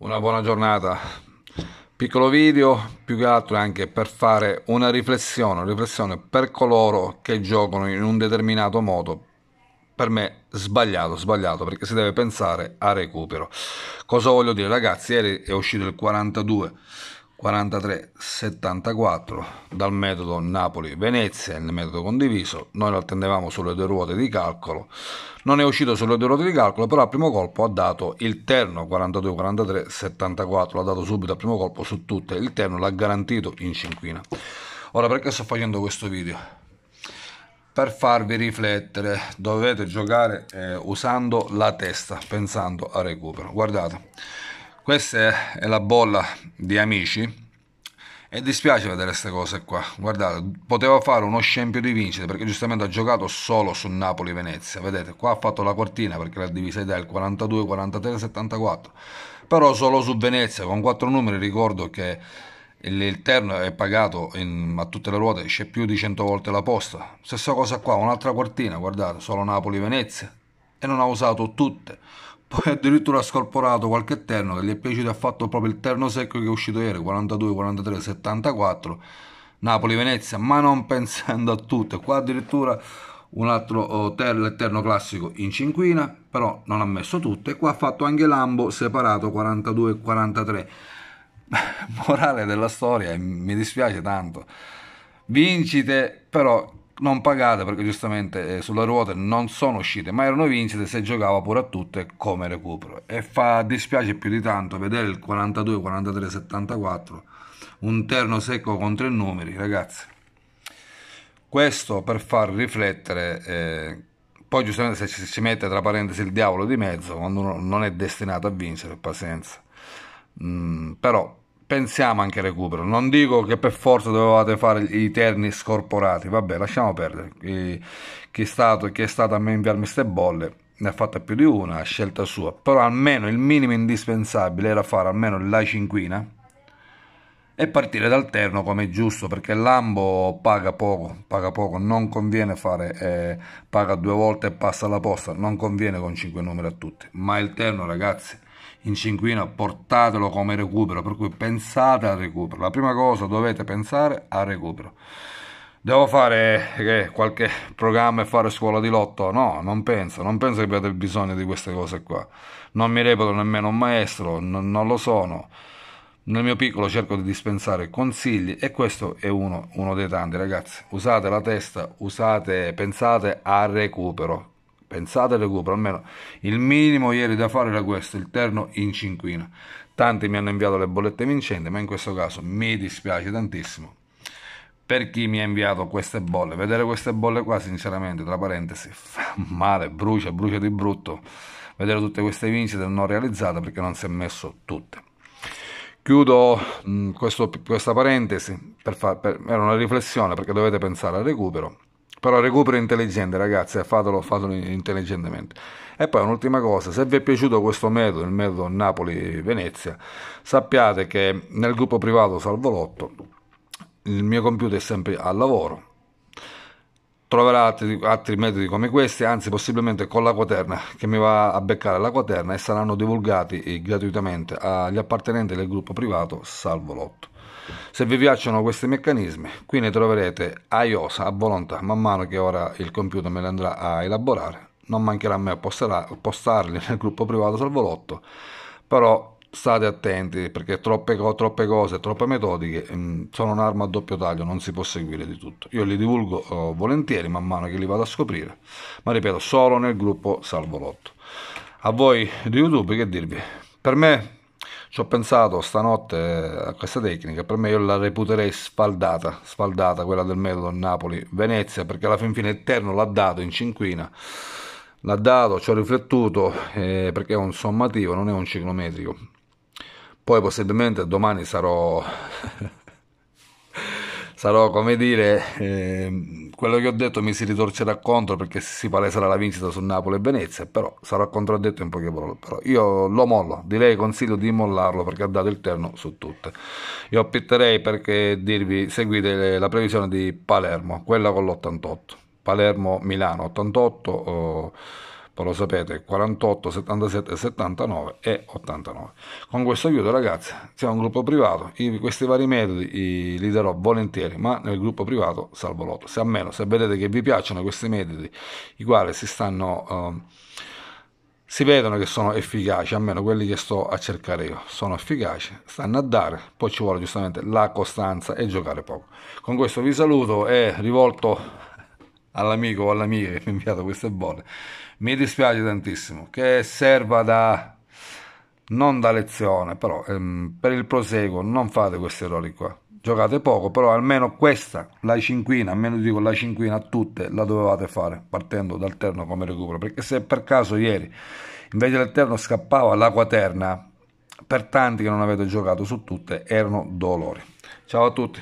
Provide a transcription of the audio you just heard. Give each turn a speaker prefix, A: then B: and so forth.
A: una buona giornata. Piccolo video, più che altro anche per fare una riflessione, una riflessione per coloro che giocano in un determinato modo. Per me sbagliato, sbagliato, perché si deve pensare a recupero. Cosa voglio dire ragazzi? Ieri è uscito il 42 43-74 dal metodo Napoli-Venezia, il metodo condiviso, noi lo attendevamo sulle due ruote di calcolo, non è uscito sulle due ruote di calcolo, però al primo colpo ha dato il terno 42-43-74, l'ha dato subito al primo colpo su tutte, il terno l'ha garantito in cinquina. Ora perché sto facendo questo video? Per farvi riflettere, dovete giocare eh, usando la testa, pensando al recupero. Guardate questa è la bolla di amici e dispiace vedere queste cose qua. Guardate, poteva fare uno scempio di vincite perché giustamente ha giocato solo su Napoli-Venezia. Vedete, qua ha fatto la quartina perché la divisa idea è il 42, 43, 74. Però solo su Venezia, con quattro numeri, ricordo che l'interno è pagato in, a tutte le ruote, c'è più di 100 volte la posta. Stessa cosa qua, un'altra quartina, guardate, solo Napoli-Venezia. E non ha usato tutte. Poi addirittura ha scorporato qualche terno che gli è piaciuto, ha fatto proprio il terno secco che è uscito ieri, 42, 43, 74, Napoli-Venezia, ma non pensando a tutto. Qua addirittura un altro oh, ter- terno classico in cinquina, però non ha messo tutto. E qua ha fatto anche l'ambo separato 42 43. Morale della storia, mi dispiace tanto. Vincite, però non pagate perché giustamente eh, sulla ruota non sono uscite, ma erano vincite se giocava pure a tutte come recupero. E fa dispiace più di tanto vedere il 42, 43, 74, un terno secco con tre numeri, ragazzi. Questo per far riflettere, eh, poi giustamente se ci, mette tra parentesi il diavolo di mezzo, quando uno non è destinato a vincere, pazienza. Mm, però pensiamo anche al recupero. Non dico che per forza dovevate fare i terni scorporati, vabbè, lasciamo perdere. Chi, chi, è, stato, chi è stato a me inviarmi queste bolle ne ha fatta più di una, a scelta sua. Però almeno il minimo indispensabile era fare almeno la cinquina e partire dal terno come è giusto, perché l'ambo paga poco, paga poco, non conviene fare, eh, paga due volte e passa alla posta, non conviene con cinque numeri a tutti. Ma il terno, ragazzi in cinquina, portatelo come recupero, per cui pensate al recupero. La prima cosa dovete pensare al recupero. Devo fare eh, qualche programma e fare scuola di lotto? No, non penso, non penso che abbiate bisogno di queste cose qua. Non mi reputo nemmeno un maestro, non, non lo sono. Nel mio piccolo cerco di dispensare consigli e questo è uno, uno dei tanti, ragazzi. Usate la testa, usate, pensate al recupero. Pensate al recupero, almeno il minimo ieri da fare era questo, il terno in cinquina. Tanti mi hanno inviato le bollette vincenti, ma in questo caso mi dispiace tantissimo per chi mi ha inviato queste bolle. Vedere queste bolle qua, sinceramente, tra parentesi, fa male, brucia, brucia di brutto. Vedere tutte queste vincite non realizzate perché non si è messo tutte. Chiudo mh, mm, questo, questa parentesi per, far, per, era una riflessione perché dovete pensare al recupero però recupero intelligente, ragazzi, eh, fatelo, fatelo intelligentemente. E poi un'ultima cosa, se vi è piaciuto questo metodo, il metodo Napoli-Venezia, sappiate che nel gruppo privato Salvo Lotto il mio computer è sempre al lavoro. Troverà altri, altri metodi come questi, anzi possibilmente con la quaterna, che mi va a beccare la quaterna e saranno divulgati eh, gratuitamente agli appartenenti del gruppo privato Salvo Lotto. Se vi piacciono questi meccanismi, qui ne troverete a IOSA a volontà, man mano che ora il computer me li andrà a elaborare. Non mancherà a me a postarli nel gruppo privato Salvolotto, però state attenti perché troppe, troppe cose, troppe metodiche mm, sono un'arma a doppio taglio, non si può seguire di tutto. Io li divulgo oh, volentieri man mano che li vado a scoprire, ma ripeto, solo nel gruppo Salvolotto. A voi di YouTube che dirvi? Per me ci ho pensato stanotte eh, a questa tecnica, per me io la reputerei sfaldata, sfaldata quella del metodo Napoli-Venezia, perché alla fin fine Eterno l'ha dato in cinquina, l'ha dato, ci ho riflettuto, eh, perché è un sommativo, non è un ciclometrico. Poi possibilmente domani sarò... sarò come dire eh, quello che ho detto mi si ritorcerà contro perché si paleserà la vincita su Napoli e Venezia, però sarà contraddetto in poche parole. Però io lo mollo, direi consiglio di mollarlo perché ha dato il terno su tutte. Io opterei perché dirvi seguite la previsione di Palermo, quella con l'88. Palermo-Milano 88. Oh, lo sapete, 48, 77, 79 e 89. Con questo aiuto ragazzi, siamo un gruppo privato, io questi vari metodi li darò volentieri, ma nel gruppo privato salvo l'otto. Se almeno, se vedete che vi piacciono questi metodi, i quali si stanno... Eh, si vedono che sono efficaci, almeno quelli che sto a cercare io, sono efficaci, stanno a dare, poi ci vuole giustamente la costanza e giocare poco. Con questo vi saluto e rivolto all'amico o all'amica che mi ha inviato queste bolle. Mi dispiace tantissimo che serva da non da lezione, però ehm, per il proseguo non fate questi errori qua. Giocate poco, però almeno questa, la cinquina, almeno dico la cinquina tutte, la dovevate fare partendo dal terno come recupero, perché se per caso ieri invece del terno scappava la quaterna, per tanti che non avete giocato su tutte erano dolori. Ciao a tutti.